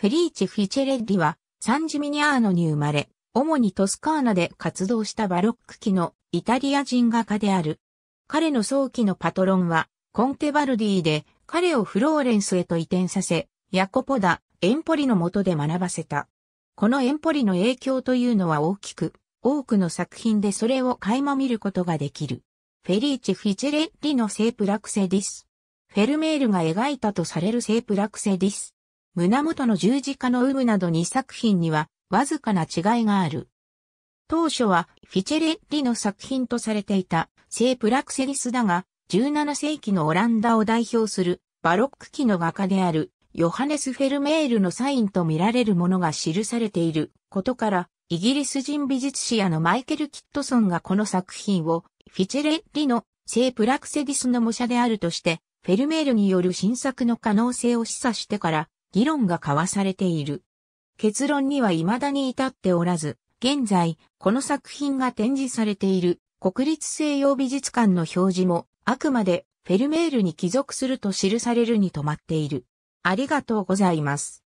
フェリーチ・フィチェレッリは、サンジミニアーノに生まれ、主にトスカーナで活動したバロック期のイタリア人画家である。彼の早期のパトロンは、コンテ・バルディで、彼をフローレンスへと移転させ、ヤコポダ、エンポリの下で学ばせた。このエンポリの影響というのは大きく、多くの作品でそれを垣間見ることができる。フェリーチ・フィチェレッリの聖プラクセディス。フェルメールが描いたとされる聖プラクセディス。胸元の十字架の有無など2作品にはわずかな違いがある。当初はフィチェレッリの作品とされていた聖プラクセリスだが、17世紀のオランダを代表するバロック期の画家であるヨハネス・フェルメールのサインと見られるものが記されていることから、イギリス人美術史家のマイケル・キットソンがこの作品をフィチェレッリの聖プラクセディスの模写であるとして、フェルメールによる新作の可能性を示唆してから議論が交わされている。結論には未だに至っておらず、現在、この作品が展示されている国立西洋美術館の表示も、あくまでフェルメールに帰属すると記されるに止まっている。ありがとうございます。